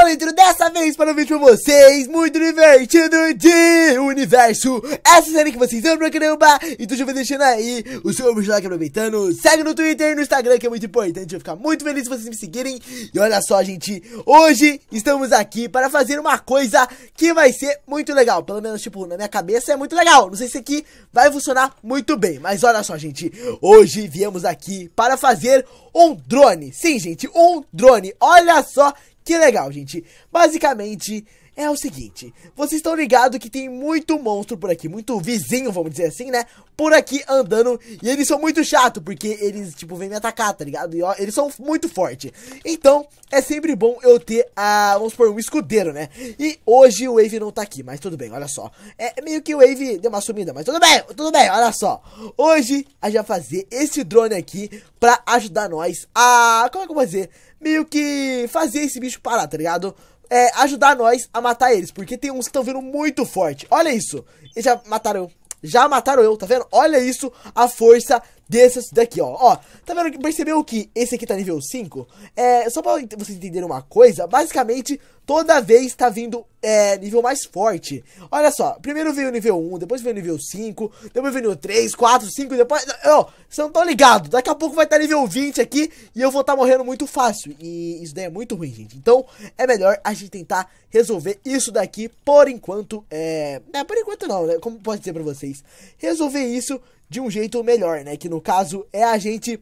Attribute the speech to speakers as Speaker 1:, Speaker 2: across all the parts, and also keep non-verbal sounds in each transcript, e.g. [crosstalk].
Speaker 1: Valentino dessa vez para um vídeo pra vocês muito divertido de universo Essa série que vocês amam pra caramba Então já vai deixando aí o seu like aproveitando Segue no Twitter e no Instagram que é muito importante Eu vou ficar muito feliz se vocês me seguirem E olha só gente, hoje estamos aqui para fazer uma coisa que vai ser muito legal Pelo menos tipo, na minha cabeça é muito legal Não sei se aqui vai funcionar muito bem Mas olha só gente, hoje viemos aqui para fazer um drone Sim gente, um drone, olha só que legal, gente. Basicamente, é o seguinte, vocês estão ligados que tem muito monstro por aqui, muito vizinho, vamos dizer assim, né? Por aqui andando, e eles são muito chato porque eles, tipo, vêm me atacar, tá ligado? E ó, eles são muito fortes. Então, é sempre bom eu ter, a, vamos supor, um escudeiro, né? E hoje o Wave não tá aqui, mas tudo bem, olha só. É, é meio que o Wave deu uma sumida, mas tudo bem, tudo bem, olha só. Hoje, a gente vai fazer esse drone aqui pra ajudar nós a, como é que eu vou dizer? Meio que fazer esse bicho parar, tá ligado? é, ajudar nós a matar eles, porque tem uns que estão vindo muito forte. Olha isso. Eles já mataram já mataram eu, tá vendo? Olha isso, a força desses daqui, ó. Ó, tá vendo? Percebeu que esse aqui tá nível 5? É, só pra vocês entenderem uma coisa, basicamente, toda vez tá vindo é, nível mais forte. Olha só, primeiro veio o nível 1, depois veio o nível 5, depois veio o 3, 4, 5, depois... Ó, vocês não estão ligados, daqui a pouco vai estar tá nível 20 aqui e eu vou estar tá morrendo muito fácil. E isso daí é muito ruim, gente. Então, é melhor a gente tentar resolver isso daqui por enquanto, é... é por enquanto não, né? Como pode dizer pra vocês? Resolver isso de um jeito melhor, né? Que no caso é a gente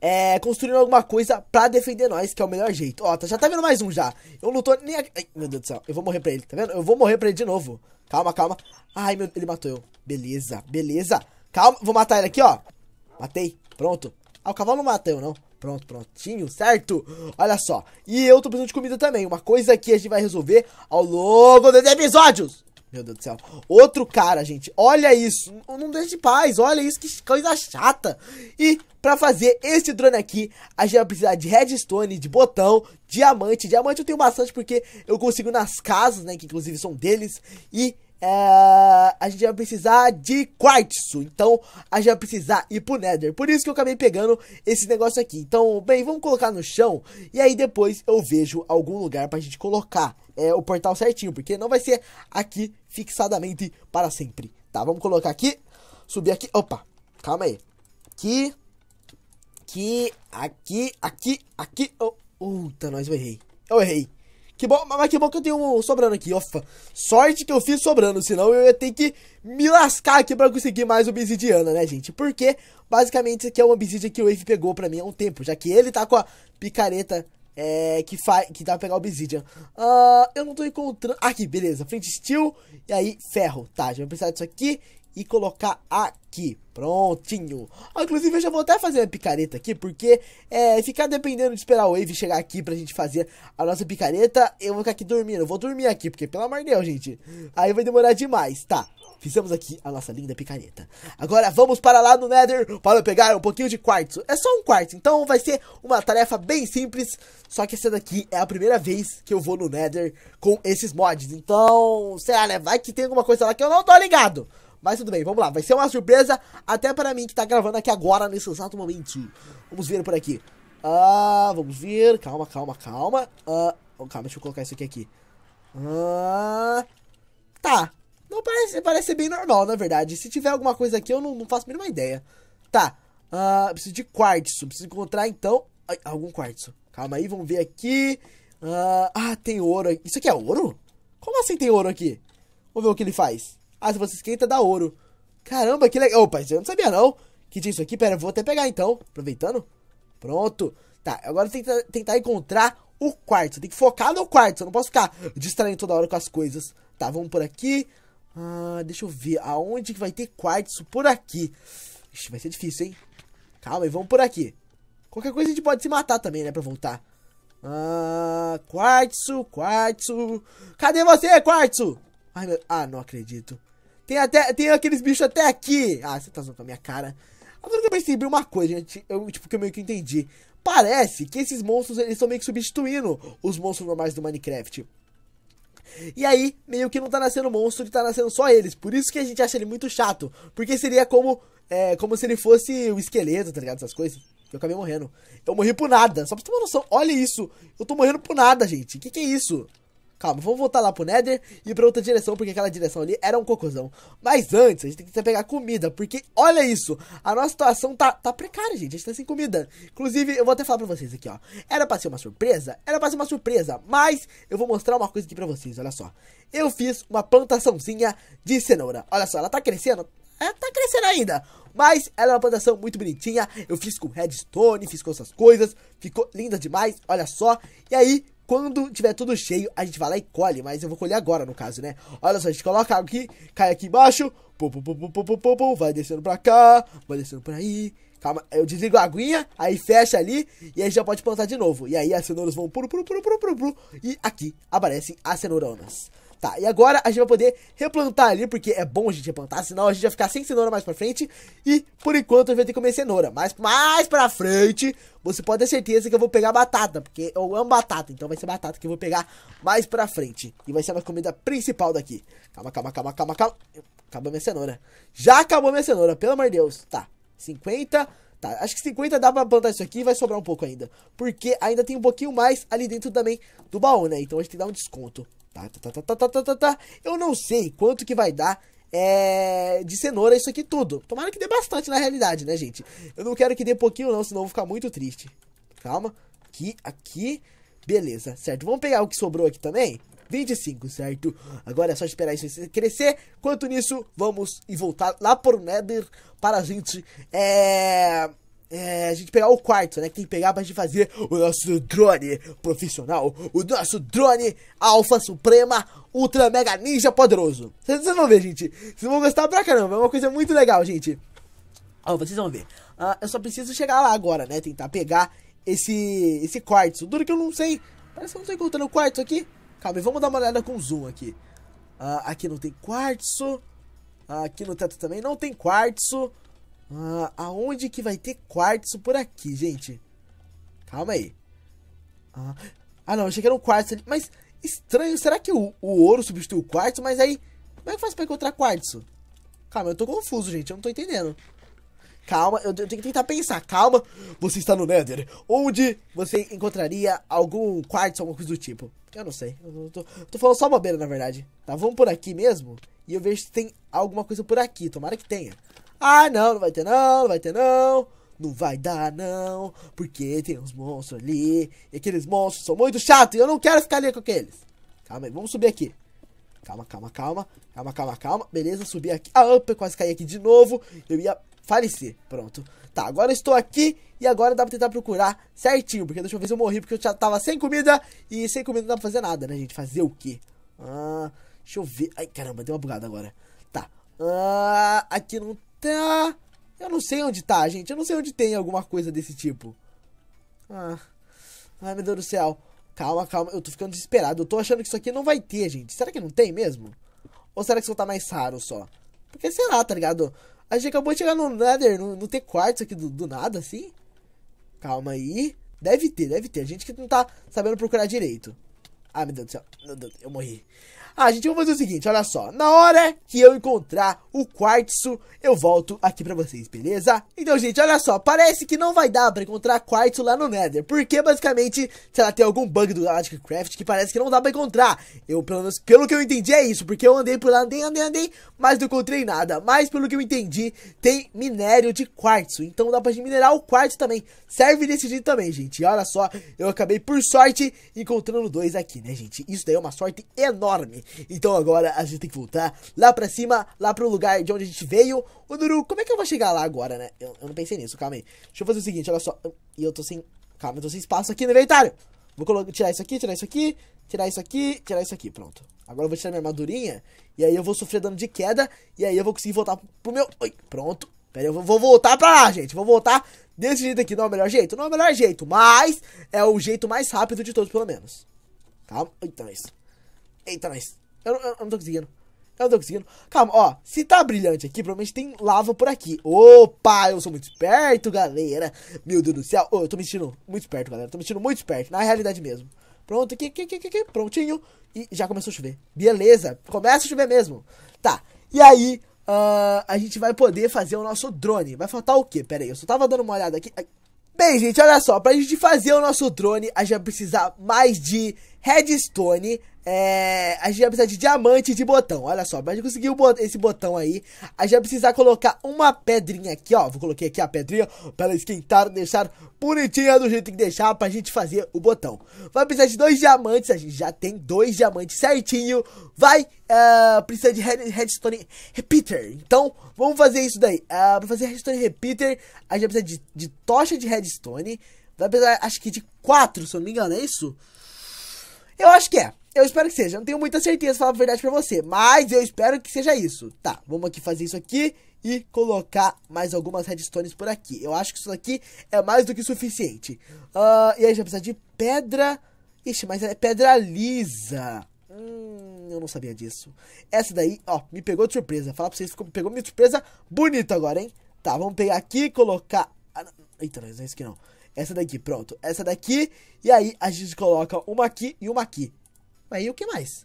Speaker 1: é, construindo alguma coisa pra defender nós, que é o melhor jeito. Ó, tá, já tá vendo mais um já. Eu não tô nem aqui. Ai, meu Deus do céu, eu vou morrer pra ele, tá vendo? Eu vou morrer pra ele de novo. Calma, calma. Ai, meu, ele matou eu. Beleza, beleza. Calma, vou matar ele aqui, ó. Matei, pronto. Ah, o cavalo não mata eu, não. Pronto, prontinho, certo? Olha só. E eu tô precisando de comida também. Uma coisa que a gente vai resolver ao longo dos episódios. Meu Deus do céu. Outro cara, gente. Olha isso. Não deixa de paz. Olha isso. Que coisa chata. E para fazer esse drone aqui, a gente vai precisar de redstone, de botão, diamante. Diamante eu tenho bastante porque eu consigo nas casas, né? Que inclusive são deles. E é, a gente vai precisar de quartzo. Então, a gente vai precisar ir pro Nether. Por isso que eu acabei pegando esse negócio aqui. Então, bem, vamos colocar no chão. E aí depois eu vejo algum lugar pra gente colocar é, o portal certinho. Porque não vai ser aqui fixadamente para sempre. Tá, vamos colocar aqui. Subir aqui. Opa, calma aí. Aqui. Aqui, aqui, aqui, aqui. Oh, puta, nós eu errei. Eu errei. Que bom, mas que bom que eu tenho um sobrando aqui, ó. Sorte que eu fiz sobrando, senão eu ia ter que me lascar aqui pra conseguir mais obsidiana, né, gente? Porque, basicamente, isso aqui é uma obsidiana que o Wave pegou pra mim há um tempo, já que ele tá com a picareta é, que, faz, que dá pra pegar obsidian. Uh, ah, eu não tô encontrando... Aqui, beleza. Frente steel e aí ferro. Tá, já vou precisar disso aqui e colocar aqui. Prontinho. Ah, inclusive, eu já vou até fazer a picareta aqui, porque é, ficar dependendo de esperar o Wave chegar aqui pra gente fazer a nossa picareta, eu vou ficar aqui dormindo. Eu vou dormir aqui, porque, pelo amor de Deus, gente, aí vai demorar demais. Tá, fizemos aqui a nossa linda picareta. Agora vamos para lá no Nether para pegar um pouquinho de quartzo. É só um quarto, então vai ser uma tarefa bem simples. Só que essa daqui é a primeira vez que eu vou no Nether com esses mods. Então, sei lá, né? Vai que tem alguma coisa lá que eu não tô ligado. Mas tudo bem, vamos lá. Vai ser uma surpresa até para mim que tá gravando aqui agora, nesse exato momento. Vamos ver por aqui. Ah, vamos ver. Calma, calma, calma. Ah, oh, calma, deixa eu colocar isso aqui aqui. Ah, tá. Não parece, parece ser bem normal, na verdade. Se tiver alguma coisa aqui, eu não, não faço a mínima ideia. Tá. Ah, preciso de quartzo. Preciso encontrar, então, algum quartzo. Calma aí, vamos ver aqui. Ah, ah, tem ouro. Isso aqui é ouro? Como assim tem ouro aqui? Vamos ver o que ele faz. Ah, se você esquenta, dá ouro. Caramba, que legal. Opa, eu não sabia não que tinha isso aqui. Pera, eu vou até pegar então. Aproveitando. Pronto. Tá, agora que tentar encontrar o quarto. Tem que focar no quarto. Eu não posso ficar distraindo toda hora com as coisas. Tá, vamos por aqui. Ah, deixa eu ver. Aonde que vai ter quartzo por aqui? Ixi, vai ser difícil, hein? Calma e vamos por aqui. Qualquer coisa a gente pode se matar também, né? Pra voltar. Ah, quartzo, quartzo. Cadê você, quartzo? Ai, meu... Ah, não acredito. Tem até. Tem aqueles bichos até aqui. Ah, você tá zoando a minha cara. Agora eu percebi uma coisa, gente. Eu, tipo, que eu meio que entendi. Parece que esses monstros, eles estão meio que substituindo os monstros normais do Minecraft. E aí, meio que não tá nascendo monstro, ele tá nascendo só eles. Por isso que a gente acha ele muito chato. Porque seria como, é, como se ele fosse o esqueleto, tá ligado? Essas coisas. Eu acabei morrendo. Eu morri por nada. Só pra você ter uma noção. Olha isso. Eu tô morrendo por nada, gente. Que que é isso? Calma, vamos voltar lá pro Nether e pra outra direção, porque aquela direção ali era um cocôzão. Mas antes, a gente tem que pegar comida, porque olha isso, a nossa situação tá, tá precária, gente, a gente tá sem comida. Inclusive, eu vou até falar pra vocês aqui, ó, era pra ser uma surpresa? Era pra ser uma surpresa, mas eu vou mostrar uma coisa aqui pra vocês, olha só. Eu fiz uma plantaçãozinha de cenoura, olha só, ela tá crescendo, ela é, tá crescendo ainda, mas ela é uma plantação muito bonitinha. Eu fiz com redstone, fiz com essas coisas. Ficou linda demais, olha só. E aí, quando tiver tudo cheio, a gente vai lá e colhe, mas eu vou colher agora, no caso, né? Olha só, a gente coloca aqui, cai aqui embaixo, pum, pum, pum, pum, pum, pum, pum, vai descendo pra cá, vai descendo pra aí. Calma, eu desligo a aguinha, aí fecha ali, e aí já pode plantar de novo. E aí as cenouras vão puru, puru, puru, puru, puru, e aqui aparecem as cenouronas. Tá, e agora a gente vai poder replantar ali, porque é bom a gente replantar, senão a gente vai ficar sem cenoura mais pra frente. E por enquanto a gente vai ter que comer cenoura. Mas mais pra frente, você pode ter certeza que eu vou pegar batata, porque eu amo batata, então vai ser batata que eu vou pegar mais pra frente. E vai ser a minha comida principal daqui. Calma, calma, calma, calma, calma. Acabou minha cenoura. Já acabou minha cenoura, pelo amor de Deus. Tá, 50. Tá, acho que 50 dá pra plantar isso aqui e vai sobrar um pouco ainda. Porque ainda tem um pouquinho mais ali dentro também do baú, né? Então a gente tem que dar um desconto. Tá, tá, tá, tá, tá, tá, tá, tá, tá. Eu não sei quanto que vai dar é, de cenoura isso aqui tudo. Tomara que dê bastante na realidade, né, gente? Eu não quero que dê pouquinho não, senão eu vou ficar muito triste. Calma. Aqui, aqui. Beleza, certo. Vamos pegar o que sobrou aqui também. 25, certo? Agora é só esperar isso crescer. Quanto nisso, vamos e voltar lá pro Nether para a gente é, é, a gente pegar o quarto, né? Que tem que pegar pra gente fazer o nosso drone profissional. O nosso drone Alfa Suprema Ultra Mega Ninja Poderoso. Vocês vão ver, gente. Vocês vão gostar pra caramba. É uma coisa muito legal, gente. Ó, vocês vão ver. Uh, eu só preciso chegar lá agora, né? Tentar pegar esse, esse quartzo. Duro que eu não sei. Parece que eu não tô encontrando o quartzo aqui. Calma, vamos dar uma olhada com zoom aqui. Uh, aqui não tem quartzo. Uh, aqui no teto também não tem quartzo. Ah, aonde que vai ter quartzo por aqui, gente? Calma aí. Ah, ah não, achei que era um quartzo ali. Mas estranho, será que o, o ouro substitui o quartzo? Mas aí, como é que faz pra encontrar quartzo? Calma, eu tô confuso, gente. Eu não tô entendendo. Calma, eu, eu tenho que tentar pensar. Calma, você está no Nether. Onde você encontraria algum quartzo, alguma coisa do tipo? Eu não sei. Eu tô, eu tô falando só bobeira, na verdade. Tá, vamos por aqui mesmo. E eu vejo se tem alguma coisa por aqui. Tomara que tenha. Ah, não, não vai ter não, não vai ter não. Não vai dar não, porque tem uns monstros ali. E aqueles monstros são muito chatos e eu não quero ficar ali com aqueles. Calma aí, vamos subir aqui. Calma, calma, calma. Calma, calma, calma. Beleza, subi aqui. Ah, opa, eu quase caí aqui de novo. Eu ia falecer. Pronto. Tá, agora eu estou aqui e agora dá pra tentar procurar certinho. Porque deixa eu ver se eu morri, porque eu já tava sem comida. E sem comida não dá pra fazer nada, né, gente? Fazer o quê? Ah, deixa eu ver. Ai, caramba, deu uma bugada agora. Tá. Ah, aqui não Tá. Eu não sei onde tá, gente. Eu não sei onde tem alguma coisa desse tipo. Ah. Ai, meu Deus do céu. Calma, calma. Eu tô ficando desesperado. Eu tô achando que isso aqui não vai ter, gente. Será que não tem mesmo? Ou será que só tá mais raro só? Porque sei lá, tá ligado? A gente acabou de chegar no Nether, no, no ter 4 aqui do, do nada, assim. Calma aí. Deve ter, deve ter. A gente que não tá sabendo procurar direito. Ah, meu Deus do céu. Meu Deus, eu morri. Ah, gente, vamos fazer o seguinte, olha só. Na hora que eu encontrar o quartzo, eu volto aqui pra vocês, beleza? Então, gente, olha só. Parece que não vai dar pra encontrar quartzo lá no Nether. Porque, basicamente, será lá, tem algum bug do Galactic Craft que parece que não dá pra encontrar. Eu, pelo menos, pelo que eu entendi, é isso. Porque eu andei por lá, andei, andei, andei, mas não encontrei nada. Mas, pelo que eu entendi, tem minério de quartzo. Então, dá pra gente minerar o quartzo também. Serve desse jeito também, gente. E olha só, eu acabei, por sorte, encontrando dois aqui, né, gente? Isso daí é uma sorte enorme. Então agora a gente tem que voltar lá pra cima, lá pro lugar de onde a gente veio. Ô, Nuru como é que eu vou chegar lá agora, né? Eu, eu não pensei nisso, calma aí. Deixa eu fazer o seguinte, olha só. E eu, eu tô sem. Calma, eu tô sem espaço aqui no inventário. Vou tirar isso aqui, tirar isso aqui, tirar isso aqui, tirar isso aqui, pronto. Agora eu vou tirar minha armadurinha, e aí eu vou sofrer dano de queda, e aí eu vou conseguir voltar pro meu... Oi, pronto. Pera aí, eu vou voltar pra lá, gente, vou voltar desse jeito aqui. Não é o melhor jeito? Não é o melhor jeito, mas é o jeito mais rápido de todos, pelo menos. Calma, então é isso. Eita, nós. Eu, eu, eu, não tô conseguindo. Eu não tô conseguindo. Calma, ó. Se tá brilhante aqui, provavelmente tem lava por aqui. Opa, eu sou muito esperto, galera. Meu Deus do céu. Oh, eu tô me sentindo muito esperto, galera. Eu tô me sentindo muito esperto, na realidade mesmo. Pronto, aqui, aqui, aqui, aqui, prontinho. E já começou a chover. Beleza, começa a chover mesmo. Tá, e aí uh, a gente vai poder fazer o nosso drone. Vai faltar o quê? Pera aí, eu só tava dando uma olhada aqui. Bem, gente, olha só. Pra gente fazer o nosso drone, a gente vai precisar mais de redstone, é, a gente vai precisar de diamante de botão. Olha só, mas conseguiu conseguir esse botão aí. A gente vai precisar colocar uma pedrinha aqui, ó. Vou colocar aqui a pedrinha para esquentar, deixar bonitinha do jeito que deixar pra gente fazer o botão. Vai precisar de dois diamantes, a gente já tem dois diamantes certinho. Vai uh, precisar de redstone repeater. Então, vamos fazer isso daí. Uh, pra fazer redstone repeater, a gente vai precisar de, de tocha de redstone. Vai precisar, acho que de quatro, se eu não me engano, é isso? Eu acho que é. Eu espero que seja. Não tenho muita certeza, falar a verdade pra você. Mas eu espero que seja isso. Tá, vamos aqui fazer isso aqui e colocar mais algumas redstones por aqui. Eu acho que isso aqui é mais do que suficiente. Uh, e aí, já precisa de pedra... Ixi, mas é pedra lisa. Hum, eu não sabia disso. Essa daí, ó, me pegou de surpresa. Falar pra vocês, ficou, me pegou de surpresa bonito agora, hein? Tá, vamos pegar aqui colocar... Ah, Eita, não, não é isso aqui não. Essa daqui, pronto. Essa daqui. E aí, a gente coloca uma aqui e uma aqui. Mas aí o que mais?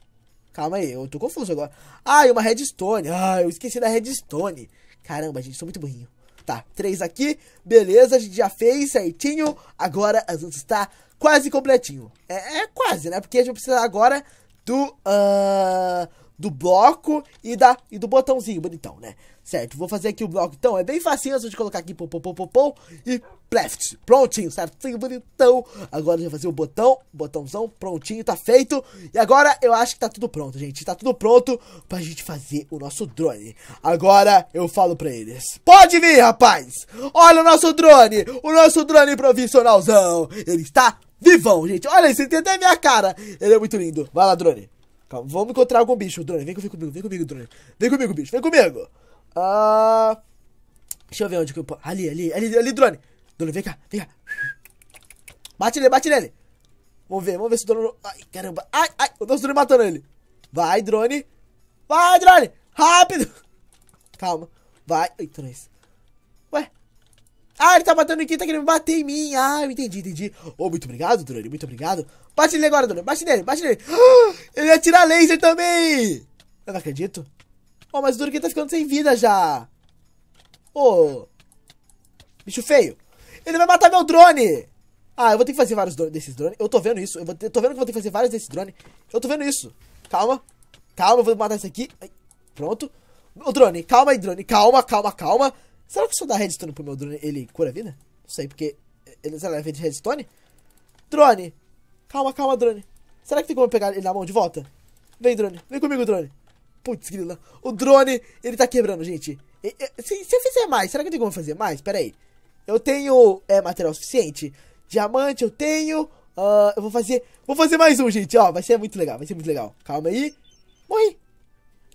Speaker 1: Calma aí, eu tô confuso agora. Ah, e uma redstone. Ah, eu esqueci da redstone. Caramba, gente, sou muito burrinho. Tá, três aqui. Beleza, a gente já fez certinho. Agora a gente está quase completinho. É, é quase, né? Porque a gente precisa agora do... Uh do bloco e, da, e do botãozinho bonitão, né? Certo, vou fazer aqui o bloco, então, é bem facinho, é só de colocar aqui pom, pom, pom, pom, pom e pleft, prontinho, certinho, bonitão. Agora já fazer o botão, botãozão, prontinho, tá feito. E agora eu acho que tá tudo pronto, gente, tá tudo pronto pra gente fazer o nosso drone. Agora eu falo pra eles, pode vir, rapaz, olha o nosso drone, o nosso drone profissionalzão, ele está vivão, gente, olha isso, ele tem até minha cara, ele é muito lindo. Vai lá, drone. Calma, vamos encontrar algum bicho, drone. Vem comigo, vem comigo, drone. Vem comigo, bicho, vem comigo. Ah. Deixa eu ver onde que eu. Ali, ali, ali, ali, drone. Drone, vem cá, vem cá. Bate nele, bate nele. Vamos ver, vamos ver se o drone. Ai, caramba. Ai, ai. O nosso drone matando ele. Vai, drone. Vai, drone. Rápido. Calma. Vai. Ai, não ah, ele tá batendo aqui, tá querendo bater em mim. Ah, eu entendi, entendi. Oh, muito obrigado, Drone, muito obrigado. Bate nele agora, Drone, bate nele, bate nele. Ah, [gasps] ele atira laser também. Eu não acredito. Oh, mas o Duruki tá ficando sem vida já. oh, bicho feio. Ele vai matar meu drone. Ah, eu vou ter que fazer vários drone, desses drones. Eu tô vendo isso. Eu, ter, eu tô vendo que eu vou ter que fazer vários desses drones. Eu tô vendo isso. Calma. Calma, eu vou matar esse aqui. Ai, pronto. O drone, calma aí, drone. Calma, calma, calma. Será que se eu dar redstone pro meu drone, ele cura a vida? Não sei, porque ele se leva de redstone. Drone! Calma, calma, drone. Será que tem como pegar ele na mão de volta? Vem, drone. Vem comigo, drone. Putz, grila. O drone, ele tá quebrando, gente. Se, se eu fizer mais, será que tem tenho como fazer mais? Pera aí. Eu tenho é, material suficiente. Diamante eu tenho. Uh, eu vou fazer... Vou fazer mais um, gente. Ó, vai ser muito legal. Vai ser muito legal. Calma aí. Morri.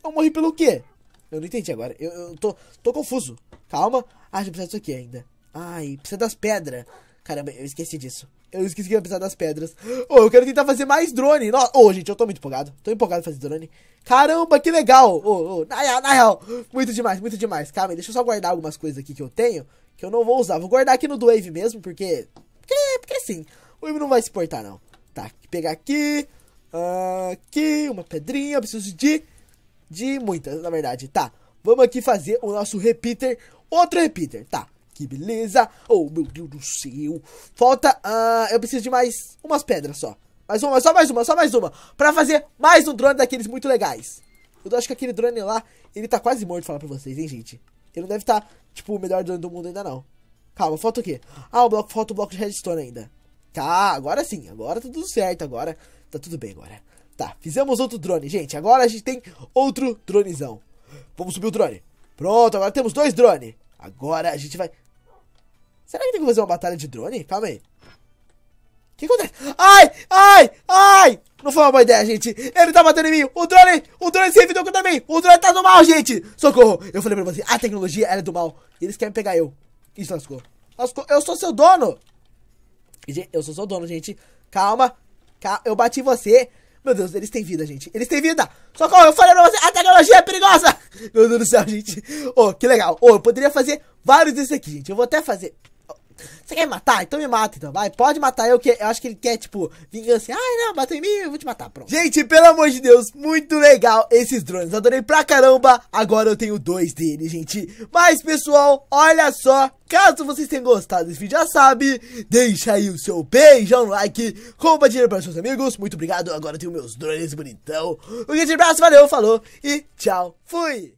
Speaker 1: Eu morri pelo quê? Eu não entendi agora. Eu, eu tô, tô confuso. Calma. Ah, a gente precisa disso aqui ainda. Ai, precisa das pedras. Caramba, eu esqueci disso. Eu esqueci que ia precisar das pedras. Oh, eu quero tentar fazer mais drone. Ô, oh, gente, eu tô muito empolgado. Tô empolgado pra fazer drone. Caramba, que legal. Oh, oh, na real, na real. Muito demais, muito demais. Calma aí, deixa eu só guardar algumas coisas aqui que eu tenho. Que eu não vou usar. Vou guardar aqui no do Wave mesmo, porque... Porque, porque sim. O Wave não vai se portar, não. Tá, pegar aqui. Aqui, uma pedrinha. Preciso de de muitas, na verdade. Tá, vamos aqui fazer o nosso repeater. Outro repeater, tá. Que beleza. Oh, meu Deus do céu. Falta, ah, uh, eu preciso de mais umas pedras só. Mais uma, só mais uma, só mais uma. Pra fazer mais um drone daqueles muito legais. Eu acho que aquele drone lá, ele tá quase morto, falar pra vocês, hein, gente. Ele não deve estar, tá, tipo, o melhor drone do mundo ainda não. Calma, falta o quê? Ah, o bloco, falta o bloco de redstone ainda. Tá, agora sim, agora tá tudo certo, agora tá tudo bem agora. Tá, fizemos outro drone, gente. Agora a gente tem outro dronezão. Vamos subir o drone. Pronto, agora temos dois drones. Agora a gente vai... Será que tem que fazer uma batalha de drone? Calma aí. O que acontece? Ai, ai, ai! Não foi uma boa ideia, gente. Ele tá batendo em mim. O drone, o drone se revidou contra mim. O drone tá do mal, gente. Socorro. Eu falei pra você, a tecnologia, ela é do mal. Eles querem pegar eu. Isso lascou. Lascou. Eu sou seu dono. Eu sou seu dono, gente. Calma. Calma. Eu bati em você. Meu Deus, eles têm vida, gente. Eles têm vida. Socorro, eu falei pra você, a tecnologia é perigosa. [laughs] Meu Deus do céu, gente. Oh, que legal. Oh, eu poderia fazer vários desses aqui, gente. Eu vou até fazer você quer me matar? Então me mata, então. Vai, pode matar eu, que eu acho que ele quer, tipo, vingança. Ai, não, bateu em mim, eu vou te matar, pronto. Gente, pelo amor de Deus, muito legal esses drones. Adorei pra caramba. Agora eu tenho dois deles, gente. Mas, pessoal, olha só. Caso vocês tenham gostado desse vídeo, já sabe, deixa aí o seu beijão no like, compartilha para seus amigos, muito obrigado, agora eu tenho meus drones bonitão. Um grande abraço, valeu, falou e tchau, fui!